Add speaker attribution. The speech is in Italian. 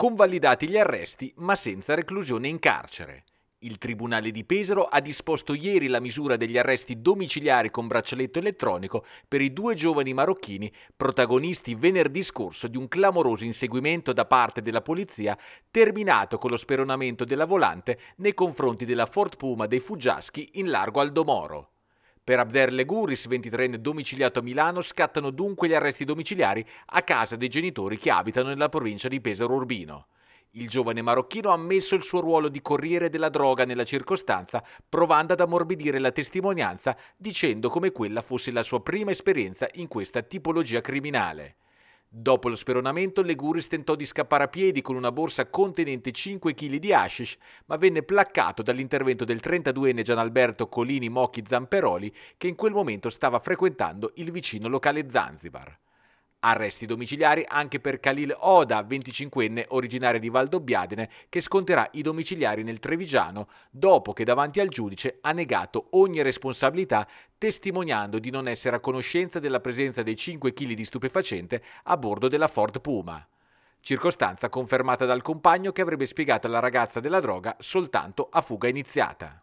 Speaker 1: Convalidati gli arresti, ma senza reclusione in carcere. Il Tribunale di Pesaro ha disposto ieri la misura degli arresti domiciliari con braccialetto elettronico per i due giovani marocchini protagonisti venerdì scorso di un clamoroso inseguimento da parte della polizia terminato con lo speronamento della volante nei confronti della Fort Puma dei Fuggiaschi in largo Aldomoro. Per Abder Leguris, 23enne domiciliato a Milano, scattano dunque gli arresti domiciliari a casa dei genitori che abitano nella provincia di Pesaro Urbino. Il giovane marocchino ha ammesso il suo ruolo di corriere della droga nella circostanza, provando ad ammorbidire la testimonianza dicendo come quella fosse la sua prima esperienza in questa tipologia criminale. Dopo lo speronamento, Leguris tentò di scappare a piedi con una borsa contenente 5 kg di hashish, ma venne placcato dall'intervento del 32enne Gianalberto Colini Mocchi Zamperoli, che in quel momento stava frequentando il vicino locale Zanzibar. Arresti domiciliari anche per Khalil Oda, 25enne originario di Valdobbiadene, che sconterà i domiciliari nel Trevigiano dopo che davanti al giudice ha negato ogni responsabilità testimoniando di non essere a conoscenza della presenza dei 5 kg di stupefacente a bordo della Ford Puma. Circostanza confermata dal compagno che avrebbe spiegato alla ragazza della droga soltanto a fuga iniziata.